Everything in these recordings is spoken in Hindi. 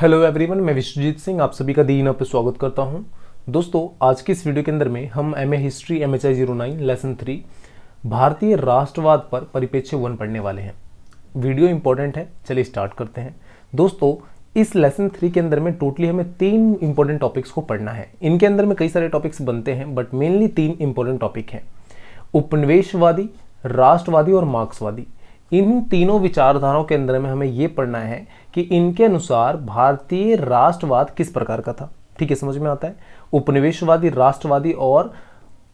हेलो एवरीवन मैं विश्वजीत सिंह आप सभी का दीना पर स्वागत करता हूं दोस्तों आज की इस वीडियो के अंदर में हम M A history M H I zero nine lesson three भारतीय राष्ट्रवाद पर परिपेक्ष्य वन पढ़ने वाले हैं वीडियो इंपॉर्टेंट है चलिए स्टार्ट करते हैं दोस्तों इस लेसन थ्री के अंदर में टोटली हमें तीन इंपॉर्टेंट टॉपिक्स को पढ़ना है इनके अंदर में कई सारे टॉपिक्स बनते हैं बट मेनली तीन इंपॉर्टेंट टॉपिक हैं उपनिवेशवादी राष्ट्रवादी और मार्क्सवादी इन तीनों विचारधाराओं के अंदर में हमें ये पढ़ना है कि इनके अनुसार भारतीय राष्ट्रवाद किस प्रकार का था ठीक है समझ में आता है उपनिवेशवादी राष्ट्रवादी और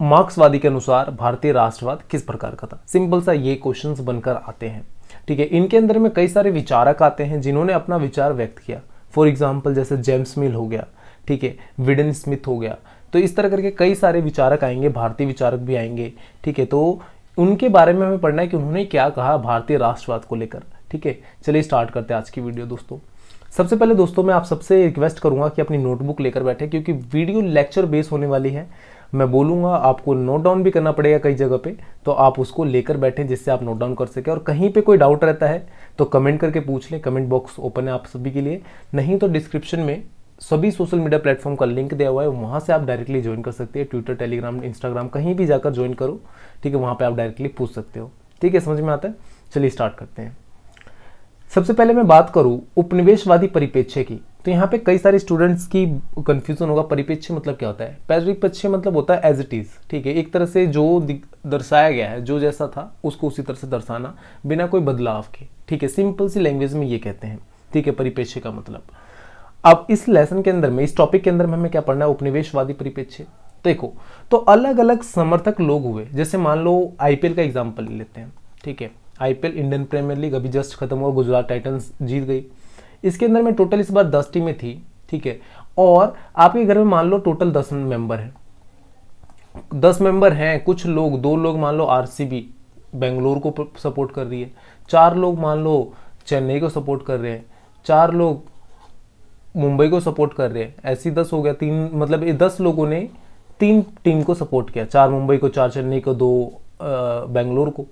मार्क्सवादी के अनुसार भारतीय राष्ट्रवाद किस प्रकार का था सिंपल सा ये क्वेश्चन बनकर आते हैं ठीक है इनके अंदर में कई सारे विचारक आते हैं जिन्होंने अपना विचार व्यक्त किया फॉर एग्जाम्पल जैसे जेम्स मिल हो गया ठीक है विडन स्मिथ हो गया तो इस तरह करके कई सारे विचारक आएंगे भारतीय विचारक भी आएंगे ठीक है तो उनके बारे में हमें पढ़ना है कि उन्होंने क्या कहा भारतीय राष्ट्रवाद को लेकर ठीक है चलिए स्टार्ट करते हैं आज की वीडियो दोस्तों सबसे पहले दोस्तों मैं आप सबसे रिक्वेस्ट करूंगा कि अपनी नोटबुक लेकर बैठे क्योंकि वीडियो लेक्चर बेस होने वाली है मैं बोलूंगा आपको नोट डाउन भी करना पड़ेगा कई जगह पे तो आप उसको लेकर बैठे जिससे आप नोट डाउन कर सकें और कहीं पे कोई डाउट रहता है तो कमेंट करके पूछ लें कमेंट बॉक्स ओपन है आप सभी के लिए नहीं तो डिस्क्रिप्शन में सभी सोशल मीडिया प्लेटफॉर्म का लिंक दिया हुआ है वहाँ से आप डायरेक्टली ज्वाइन कर सकते हैं ट्विटर टेलीग्राम इंस्टाग्राम कहीं भी जाकर ज्वाइन करो ठीक है वहाँ पर आप डायरेक्टली पूछ सकते हो ठीक है समझ में आता है चलिए स्टार्ट करते हैं सबसे पहले मैं बात करूँ उपनिवेशवादी परिपेक्ष्य की तो यहाँ पे कई सारे स्टूडेंट्स की कन्फ्यूजन होगा परिपेक्ष्य मतलब क्या होता है परिपेक्ष्य मतलब होता है एज इट इज़ ठीक है एक तरह से जो दर्शाया गया है जो जैसा था उसको उसी तरह से दर्शाना बिना कोई बदलाव के ठीक है सिंपल सी लैंग्वेज में ये कहते हैं ठीक है परिपेक्ष्य का मतलब अब इस लेसन के अंदर में इस टॉपिक के अंदर में हमें क्या पढ़ना है उपनिवेशवादी परिपेक्ष्य देखो तो अलग अलग समर्थक लोग हुए जैसे मान लो आईपीएल का एग्जाम्पल लेते हैं ठीक है आईपीएल इंडियन प्रीमियर लीग अभी जस्ट खत्म हुआ गुजरात टाइटन्स जीत गई इसके अंदर में टोटल इस बार दस टीमें थी ठीक है और आपके घर में मान लो टोटल दस मेंबर हैं दस मेंबर हैं कुछ लोग दो लोग मान लो आरसीबी बेंगलोर को सपोर्ट कर रही है चार लोग मान लो चेन्नई को सपोर्ट कर रहे हैं चार लोग मुंबई को सपोर्ट कर रहे हैं ऐसी दस हो गया तीन मतलब ये दस लोगों ने तीन टीम को सपोर्ट किया चार मुंबई को चार चेन्नई को दो बेंगलोर को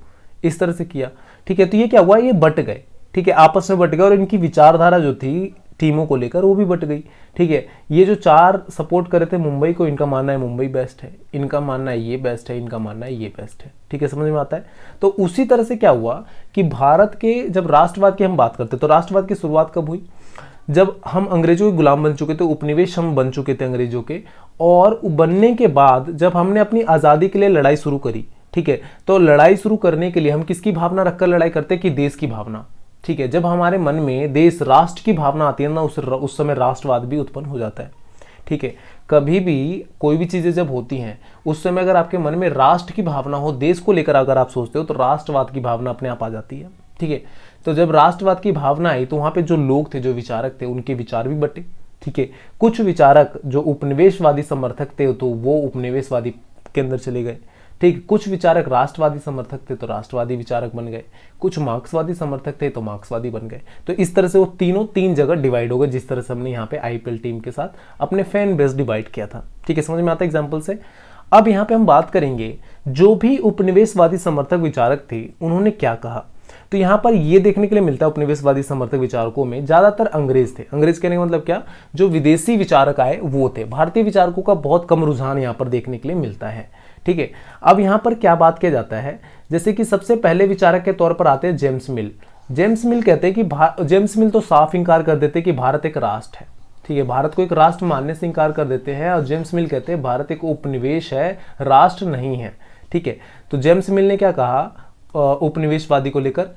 इस तरह से किया ठीक है तो ये क्या हुआ ये बट गए ठीक है आपस में बट गए और इनकी विचारधारा जो थी टीमों को लेकर वो भी बट गई ठीक है ये जो चार सपोर्ट करे थे मुंबई को इनका मानना है मुंबई बेस्ट है इनका मानना है ये बेस्ट है इनका मानना है ये बेस्ट है ठीक है समझ में आता है तो उसी तरह से क्या हुआ कि भारत के जब राष्ट्रवाद की हम बात करते तो राष्ट्रवाद की शुरुआत कब हुई जब हम अंग्रेजों के गुलाम बन चुके थे उपनिवेश हम बन चुके थे अंग्रेजों के और बनने के बाद जब हमने अपनी आज़ादी के लिए लड़ाई शुरू करी ठीक है तो लड़ाई शुरू करने के लिए हम किसकी भावना रखकर लड़ाई करते कि देश की भावना ठीक है जब हमारे मन में देश राष्ट्र की भावना आती है ना उस उस समय राष्ट्रवाद भी उत्पन्न हो जाता है ठीक है कभी भी कोई भी चीज़ें जब होती हैं उस समय अगर आपके मन में राष्ट्र की भावना हो देश को लेकर अगर आप सोचते हो तो राष्ट्रवाद की भावना अपने आप आ जाती है ठीक है तो जब राष्ट्रवाद की भावना आई तो वहां पे जो लोग थे जो विचारक थे उनके विचार भी बटे ठीक है कुछ विचारक जो उपनिवेशवादी समर्थक थे तो वो उपनिवेशवादी के अंदर चले गए ठीक कुछ विचारक राष्ट्रवादी समर्थक थे तो राष्ट्रवादी विचारक बन गए कुछ मार्क्सवादी समर्थक थे तो मार्क्सवादी बन गए तो इस तरह से वो तीनों तीन जगह डिवाइड हो गए जिस तरह से हमने यहाँ पे आईपीएल टीम के साथ अपने फैन बेस डिवाइड किया था ठीक है समझ में आता एग्जाम्पल से अब यहाँ पे हम बात करेंगे जो भी उपनिवेशवादी समर्थक विचारक थे उन्होंने क्या कहा तो यहां पर यह देखने के लिए मिलता है उपनिवेशवादी समर्थक विचारकों में ज़्यादातर अंग्रेज थे अंग्रेज कहने का मतलब क्या जो विदेशी विचारक आए वो थे भारतीय विचारकों का बहुत कम रुझान यहां पर देखने के लिए मिलता है ठीक है अब यहां पर क्या बात किया जाता है जैसे कि सबसे पहले विचारक के तौर पर आते हैं जेम्स मिल जेम्स मिल कहते हैं कि जेम्स मिल तो साफ इंकार कर देते कि भारत एक राष्ट्र है ठीक है भारत को एक राष्ट्र मानने से इंकार कर देते हैं और जेम्स मिल कहते हैं भारत एक उपनिवेश है राष्ट्र नहीं है ठीक है तो जेम्स मिल ने क्या कहा उपनिवेशवादी को लेकर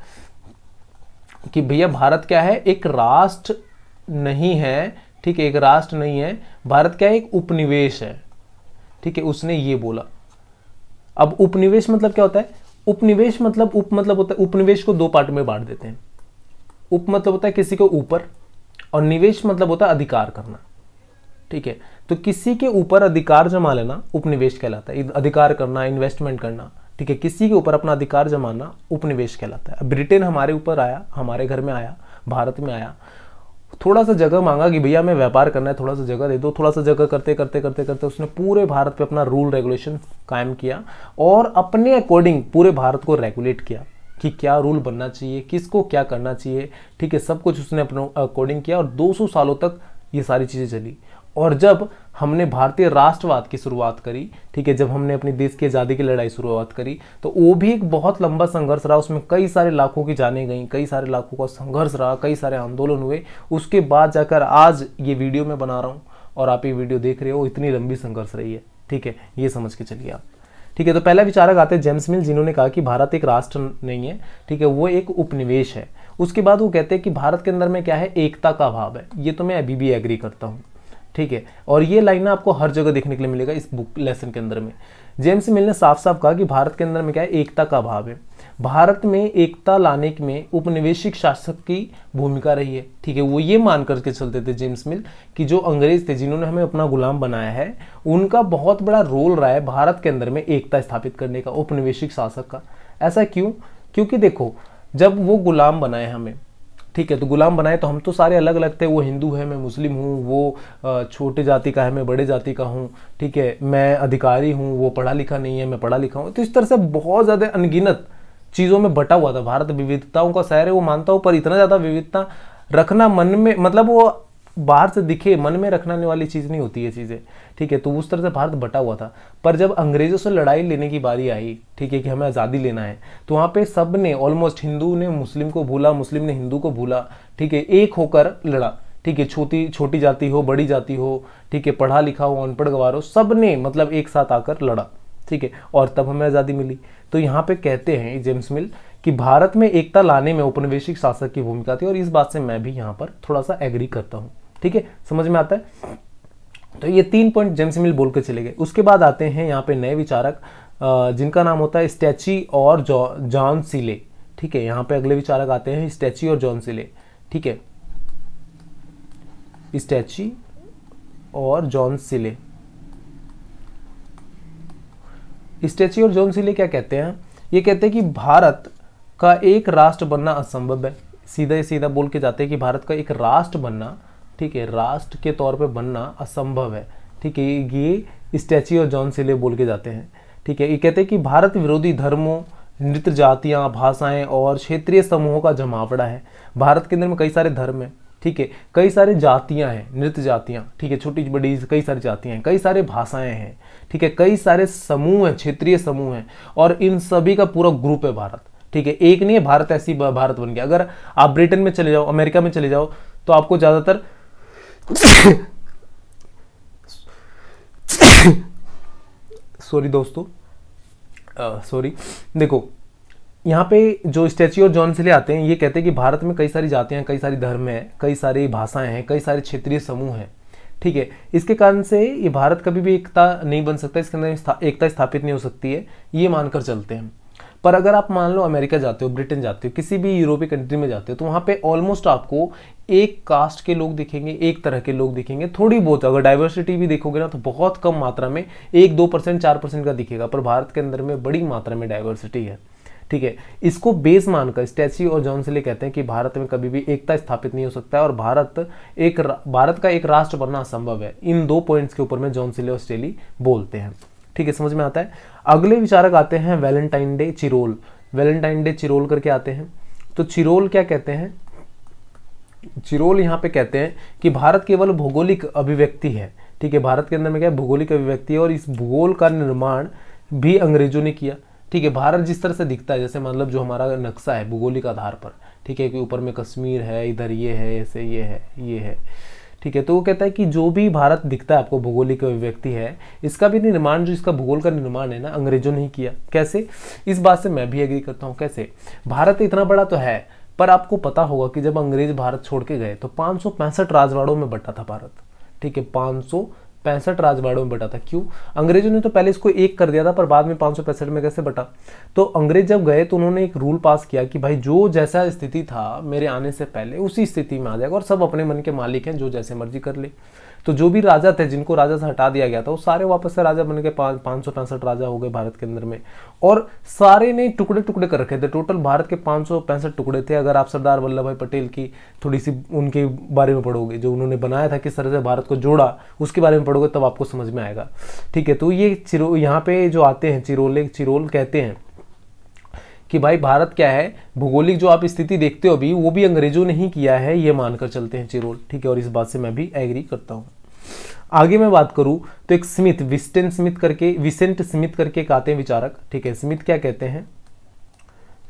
कि भैया भारत क्या है एक राष्ट्र नहीं है ठीक है एक राष्ट्र नहीं है भारत क्या है एक उपनिवेश है ठीक है उसने ये बोला अब उपनिवेश मतलब क्या होता है उपनिवेश मतलब उप मतलब होता है उपनिवेश को दो पार्ट में बांट देते हैं उप मतलब होता है किसी के ऊपर और निवेश मतलब होता है अधिकार करना ठीक है तो किसी के ऊपर अधिकार जमा लेना उपनिवेश कहलाता है अधिकार करना इन्वेस्टमेंट करना ठीक है किसी के ऊपर अपना अधिकार जमाना उपनिवेश कहलाता है ब्रिटेन हमारे ऊपर आया हमारे घर में आया भारत में आया थोड़ा सा जगह मांगा कि भैया मैं व्यापार करना है थोड़ा सा जगह दे दो थोड़ा सा जगह करते करते करते करते उसने पूरे भारत पे अपना रूल रेगुलेशन कायम किया और अपने अकॉर्डिंग पूरे भारत को रेगुलेट किया कि क्या रूल बनना चाहिए किसको क्या करना चाहिए ठीक है सब कुछ उसने अपने अकॉर्डिंग किया और 200 सालों तक ये सारी चीज़ें चली और जब हमने भारतीय राष्ट्रवाद की शुरुआत करी ठीक है जब हमने अपने देश की आज़ादी की लड़ाई शुरुआत करी तो वो भी एक बहुत लंबा संघर्ष रहा उसमें कई सारे लाखों की जाने गई कई सारे लाखों का संघर्ष रहा कई सारे आंदोलन हुए उसके बाद जाकर आज ये वीडियो मैं बना रहा हूँ और आप ये वीडियो देख रहे हो इतनी लंबी संघर्ष रही है ठीक है ये समझ के चलिए आप ठीक है तो पहला विचारक आते हैं जेम्स मिल जिन्होंने कहा कि भारत एक राष्ट्र नहीं है ठीक है वो एक उपनिवेश है उसके बाद वो कहते हैं कि भारत के अंदर में क्या है एकता का अभाव है ये तो मैं अभी भी एग्री करता हूँ ठीक है और ये लाइन आपको हर जगह देखने के लिए मिलेगा इस बुक लेसन के अंदर में जेम्स मिल ने साफ साफ कहा कि भारत के अंदर में क्या है एकता का अभाव है भारत में एकता लाने में उपनिवेशिक शासक की भूमिका रही है ठीक है वो ये मान करके चलते थे जेम्स मिल कि जो अंग्रेज थे जिन्होंने हमें अपना गुलाम बनाया है उनका बहुत बड़ा रोल रहा है भारत के अंदर में एकता स्थापित करने का उपनिवेशिक शासक का ऐसा क्यों क्योंकि देखो जब वो गुलाम बनाए हमें ठीक है तो गुलाम बनाए तो हम तो सारे अलग अलग थे वो हिंदू है मैं मुस्लिम हूँ वो छोटे जाति का है मैं बड़े जाति का हूँ ठीक है मैं अधिकारी हूँ वो पढ़ा लिखा नहीं है मैं पढ़ा लिखा हूँ तो इस तरह से बहुत ज़्यादा अनगिनत चीज़ों में बटा हुआ था भारत विविधताओं का शहर है वो मानता हूँ पर इतना ज़्यादा विविधता रखना मन में मतलब वो बाहर से दिखे मन में रखने वाली चीज़ नहीं होती है चीज़ें ठीक है तो उस तरह से भारत बटा हुआ था पर जब अंग्रेज़ों से लड़ाई लेने की बारी आई ठीक है कि हमें आज़ादी लेना है तो वहाँ पे सब ने ऑलमोस्ट हिंदू ने मुस्लिम को भूला मुस्लिम ने हिंदू को भूला ठीक है एक होकर लड़ा ठीक है छोटी छोटी जाति हो बड़ी जाति हो ठीक है पढ़ा लिखा हो अनपढ़ गवार हो सब ने मतलब एक साथ आकर लड़ा ठीक है और तब हमें आज़ादी मिली तो यहाँ पे कहते हैं जेम्स मिल कि भारत में एकता लाने में औपनिवेशिक शासक की भूमिका थी और इस बात से मैं भी यहाँ पर थोड़ा सा एग्री करता हूँ ठीक है समझ में आता है तो ये तीन पॉइंट जेम्स मिल बोल के चले गए उसके बाद आते हैं यहाँ पे नए विचारक जिनका नाम होता है स्टैची और जॉन सिले ठीक है यहाँ पे अगले विचारक आते हैं स्टैची और जॉन सिले ठीक है स्टैची और जॉन सिले स्टैची और जॉन सिले क्या कहते हैं ये कहते हैं कि भारत का एक राष्ट्र बनना असंभव है सीधा सीधा बोल के जाते हैं कि भारत का एक राष्ट्र बनना ठीक है राष्ट्र के तौर पे बनना असंभव है ठीक है ये स्टैच्यू ऑफ जॉन से लिए बोल के जाते हैं ठीक है ये कहते हैं कि भारत विरोधी धर्मों नृत्य जातियाँ भाषाएं और क्षेत्रीय समूहों का जमावड़ा है भारत के अंदर में कई सारे धर्म हैं ठीक है कई सारे जातियां हैं नृत्य जातियां ठीक है छोटी बड़ी कई सारी जातियां हैं कई सारे भाषाएं हैं ठीक है कई सारे समूह हैं क्षेत्रीय समूह हैं और इन सभी का पूरा ग्रुप है भारत ठीक है एक नहीं है भारत ऐसी भारत बन गया अगर आप ब्रिटेन में चले जाओ अमेरिका में चले जाओ तो आपको ज़्यादातर सॉरी दोस्तों सॉरी देखो यहाँ पे जो स्टैच्यू ऑफ जॉन से ले आते हैं ये कहते हैं कि भारत में कई सारी जातियाँ कई सारी धर्म हैं कई सारी भाषाएं हैं कई सारे क्षेत्रीय समूह हैं ठीक है इसके कारण से ये भारत कभी भी एकता नहीं बन सकता इसके अंदर एकता स्थापित नहीं हो सकती है ये मानकर चलते हैं पर अगर आप मान लो अमेरिका जाते हो ब्रिटेन जाते हो किसी भी यूरोपीय कंट्री में जाते हो तो वहाँ पे ऑलमोस्ट आपको एक कास्ट के लोग दिखेंगे एक तरह के लोग दिखेंगे थोड़ी बहुत अगर डाइवर्सिटी भी देखोगे ना तो बहुत कम मात्रा में एक दो परसेंट चार परसेंट का दिखेगा पर भारत के अंदर में बड़ी मात्रा में डाइवर्सिटी है ठीक है इसको बेस मानकर स्टैची और जॉन कहते हैं कि भारत में कभी भी एकता स्थापित नहीं हो सकता है और भारत एक भारत का एक राष्ट्र बनना असंभव है इन दो पॉइंट्स के ऊपर में जॉन सिले और स्टेली बोलते हैं ठीक है समझ में आता है अगले विचारक आते हैं Valentine de Chirol Valentine de Chirol करके आते हैं तो चिरोल क्या कहते हैं चिरोल यहाँ पे कहते हैं कि भारत केवल भौगोलिक अभिव्यक्ति है ठीक है भारत के अंदर में क्या है भौगोलिक अभिव्यक्ति है और इस भूगोल का निर्माण भी अंग्रेजों ने किया ठीक है भारत जिस तरह से दिखता है जैसे मतलब जो हमारा नक्शा है भूगोलिक आधार पर ठीक है कि ऊपर में कश्मीर है इधर ये है ऐसे ये है ये है ठीक है तो वो कहता है कि जो भी भारत दिखता है आपको भूगोलिक अभिव्यक्ति है इसका भी निर्माण जो इसका भूगोल का निर्माण है ना अंग्रेजों ने ही किया कैसे इस बात से मैं भी एग्री करता हूँ कैसे भारत इतना बड़ा तो है पर आपको पता होगा कि जब अंग्रेज भारत छोड़ के गए तो पाँच राजवाड़ों में बटा था भारत ठीक है पाँच पैंसठ राजवाड़ों में बटा था क्यों अंग्रेजों ने तो पहले इसको एक कर दिया था पर बाद में पाँच में कैसे बटा तो अंग्रेज जब गए तो उन्होंने एक रूल पास किया कि भाई जो जैसा स्थिति था मेरे आने से पहले उसी स्थिति में आ जाएगा और सब अपने मन के मालिक हैं जो जैसे मर्जी कर ले तो जो भी राजा थे जिनको राजा से हटा दिया गया था वो सारे वापस से राजा बन गए पाँच पाँच सौ पैंसठ राजा हो गए भारत के अंदर में और सारे ने टुकड़े टुकड़े कर रखे थे टोटल भारत के पाँच सौ पैंसठ टुकड़े थे अगर आप सरदार वल्लभ भाई पटेल की थोड़ी सी उनके बारे में पढ़ोगे जो उन्होंने बनाया था किस तरह से भारत को जोड़ा उसके बारे में पढ़ोगे तब आपको समझ में आएगा ठीक है तो ये चिरो यहाँ पे जो आते हैं चिरोले चिरोल कहते हैं कि भाई भारत क्या है भूगोलिक जो आप स्थिति देखते हो अभी वो भी अंग्रेजों ने ही किया है ये मानकर चलते हैं चिरोल ठीक है और इस बात से मैं भी एग्री करता हूँ आगे मैं बात करूँ तो एक स्मिथ विस्टेन स्मिथ करके विसेंट स्मिथ करके एक आते हैं विचारक ठीक है स्मिथ क्या कहते हैं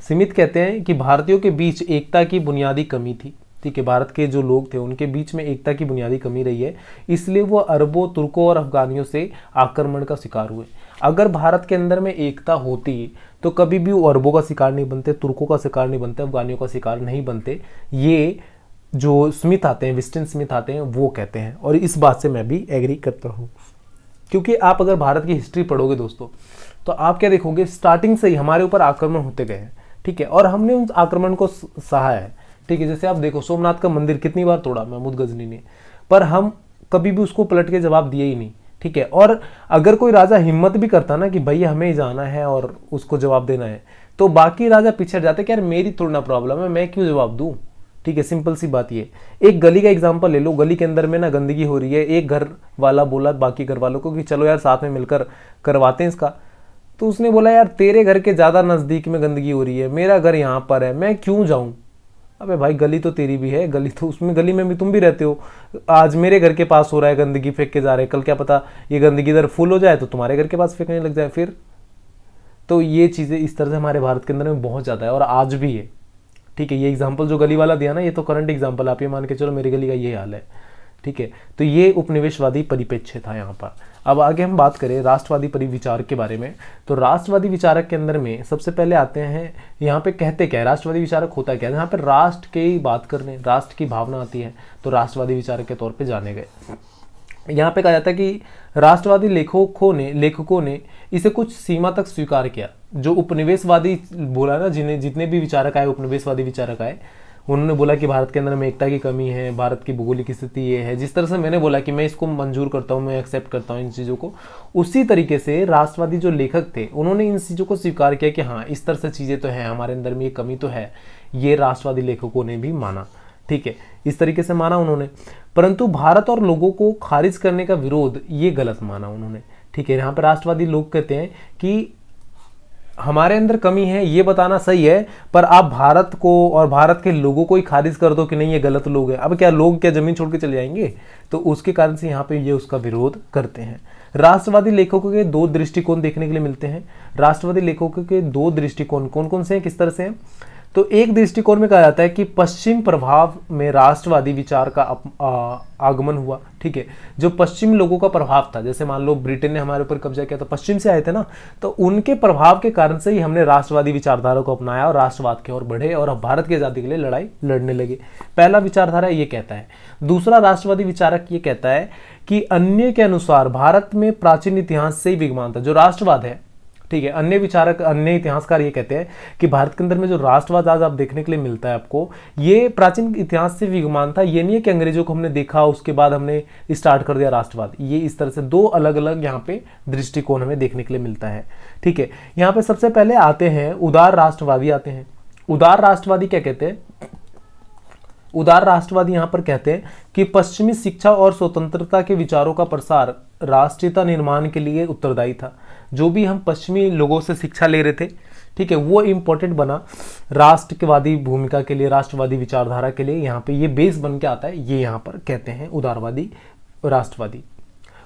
स्मिथ कहते हैं कि भारतीयों के बीच एकता की बुनियादी कमी थी ठीक है भारत के जो लोग थे उनके बीच में एकता की बुनियादी कमी रही है इसलिए वो अरबों तुर्कों और अफगानियों से आक्रमण का शिकार हुए अगर भारत के अंदर में एकता होती तो कभी भी वो अरबों का शिकार नहीं बनते तुर्कों का शिकार नहीं बनते अफगानियों का शिकार नहीं बनते ये जो स्मिथ आते हैं विस्टन स्मिथ आते हैं वो कहते हैं और इस बात से मैं भी एग्री करता हूँ क्योंकि आप अगर भारत की हिस्ट्री पढ़ोगे दोस्तों तो आप क्या देखोगे स्टार्टिंग से ही हमारे ऊपर आक्रमण होते गए हैं ठीक है और हमने उन आक्रमण को सहा है ठीक है जैसे आप देखो सोमनाथ का मंदिर कितनी बार तोड़ा महमूद गजनी ने पर हम कभी भी उसको पलट के जवाब दिए ही नहीं ठीक है और अगर कोई राजा हिम्मत भी करता ना कि भाई हमें ही जाना है और उसको जवाब देना है तो बाकी राजा पीछे जाते कि यार मेरी थोड़ी ना प्रॉब्लम है मैं क्यों जवाब दूँ ठीक है सिंपल सी बात ये एक गली का एग्जाम्पल ले लो गली के अंदर में ना गंदगी हो रही है एक घर वाला बोला बाकी घर वालों को कि चलो यार साथ में मिलकर करवाते हैं इसका तो उसने बोला यार तेरे घर के ज़्यादा नज़दीक में गंदगी हो रही है मेरा घर यहाँ पर है मैं क्यों जाऊँ अबे भाई गली तो तेरी भी है गली तो उसमें गली में भी तुम भी रहते हो आज मेरे घर के पास हो रहा है गंदगी फेंक के जा रहे हैं कल क्या पता ये गंदगी इधर फुल हो जाए तो तुम्हारे घर के पास फेंकने लग जाए फिर तो ये चीज़ें इस तरह से हमारे भारत के अंदर में बहुत ज़्यादा है और आज भी है ठीक है ये एग्जाम्पल जो गली वाला दिया ना ये तो करंट एग्जाम्पल आप ये मान के चलो मेरी गली का ये हाल है ठीक है तो ये उपनिवेशवादी परिपेक्ष्य था यहाँ पर अब आगे हम बात करें राष्ट्रवादी परिविचार के बारे में तो राष्ट्रवादी विचारक के अंदर में सबसे पहले आते हैं यहाँ पे कहते क्या है राष्ट्रवादी विचारक होता क्या है यहाँ पे राष्ट्र की बात करने राष्ट्र की भावना आती है तो राष्ट्रवादी विचारक के तौर पर जाने गए यहाँ पे कहा जाता है कि राष्ट्रवादी लेखकों ने लेखकों ने इसे कुछ सीमा तक स्वीकार किया जो उपनिवेशवादी बोला ना जिन्हें जितने भी विचारक आए उपनिवेशवादी विचारक आए उन्होंने बोला कि भारत के अंदर में एकता की कमी है भारत की भौगोलिक स्थिति ये है जिस तरह से मैंने बोला कि मैं इसको मंजूर करता हूँ मैं एक्सेप्ट करता हूँ इन चीज़ों को उसी तरीके से राष्ट्रवादी जो लेखक थे उन्होंने इन चीज़ों को स्वीकार किया कि हाँ इस तरह से चीज़ें तो हैं हमारे अंदर में ये कमी तो है ये राष्ट्रवादी लेखकों ने भी माना ठीक है इस तरीके से माना उन्होंने परंतु भारत और लोगों को खारिज करने का विरोध ये गलत माना उन्होंने ठीक है यहाँ पर राष्ट्रवादी लोग कहते हैं कि हमारे अंदर कमी है ये बताना सही है पर आप भारत को और भारत के लोगों को ही खारिज कर दो कि नहीं ये गलत लोग हैं अब क्या लोग क्या ज़मीन छोड़ के चले जाएंगे तो उसके कारण से यहाँ पे ये उसका विरोध करते हैं राष्ट्रवादी लेखकों के दो दृष्टिकोण देखने के लिए मिलते हैं राष्ट्रवादी लेखकों के दो दृष्टिकोण कौन कौन से हैं किस तरह से हैं तो एक दृष्टिकोण में कहा जाता है कि पश्चिम प्रभाव में राष्ट्रवादी विचार का आगमन हुआ ठीक है जो पश्चिम लोगों का प्रभाव था जैसे मान लो ब्रिटेन ने हमारे ऊपर कब्जा किया था तो पश्चिम से आए थे ना तो उनके प्रभाव के कारण से ही हमने राष्ट्रवादी विचारधारा को अपनाया और राष्ट्रवाद की ओर बढ़े और अब भारत की आज़ादी के लिए लड़ाई लड़ने लगे पहला विचारधारा ये कहता है दूसरा राष्ट्रवादी विचारक ये कहता है कि अन्य के अनुसार भारत में प्राचीन इतिहास से ही विगमान था जो राष्ट्रवाद है ठीक है अन्य विचारक अन्य इतिहासकार ये कहते हैं कि भारत के अंदर में जो राष्ट्रवाद आज आप देखने के लिए मिलता है आपको ये प्राचीन इतिहास से विगमान था ये नहीं है कि अंग्रेजों को हमने देखा उसके बाद हमने स्टार्ट कर दिया राष्ट्रवाद ये इस तरह से दो अलग अलग यहाँ पे दृष्टिकोण हमें देखने के लिए मिलता है ठीक है यहाँ पे सबसे पहले आते हैं उदार राष्ट्रवादी आते हैं उदार राष्ट्रवादी क्या कहते हैं उदार राष्ट्रवादी यहाँ पर कहते हैं कि पश्चिमी शिक्षा और स्वतंत्रता के विचारों का प्रसार राष्ट्रीयता निर्माण के लिए उत्तरदायी था जो भी हम पश्चिमी लोगों से शिक्षा ले रहे थे ठीक है वो इम्पोर्टेंट बना राष्ट्रवादी भूमिका के लिए राष्ट्रवादी विचारधारा के लिए यहाँ पे ये बेस बन के आता है ये यहाँ पर कहते हैं उदारवादी राष्ट्रवादी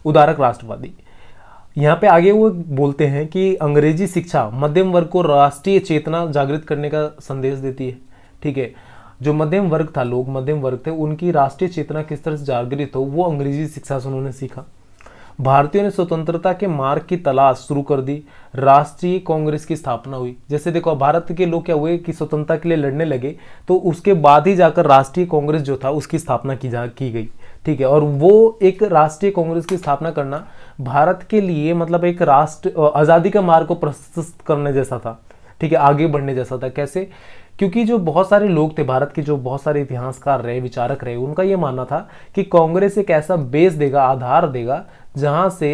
उदारक राष्ट्रवादी यहाँ पे आगे वो बोलते हैं कि अंग्रेजी शिक्षा मध्यम वर्ग को राष्ट्रीय चेतना जागृत करने का संदेश देती है ठीक है जो मध्यम वर्ग था लोग मध्यम वर्ग थे उनकी राष्ट्रीय चेतना किस तरह से जागृत हो वो अंग्रेजी शिक्षा से उन्होंने सीखा भारतीयों ने स्वतंत्रता के मार्ग की तलाश शुरू कर दी राष्ट्रीय कांग्रेस की स्थापना हुई जैसे देखो भारत के लोग क्या हुए कि स्वतंत्रता के लिए लड़ने लगे तो उसके बाद ही जाकर राष्ट्रीय कांग्रेस जो था उसकी स्थापना की जा की गई ठीक है और वो एक राष्ट्रीय कांग्रेस की स्थापना करना भारत के लिए मतलब एक राष्ट्र आज़ादी का मार्ग को प्रशस्त करने जैसा था ठीक है आगे बढ़ने जैसा था कैसे क्योंकि जो बहुत सारे लोग थे भारत के जो बहुत सारे इतिहासकार रहे विचारक रहे उनका ये मानना था कि कांग्रेस एक ऐसा बेस देगा आधार देगा जहाँ से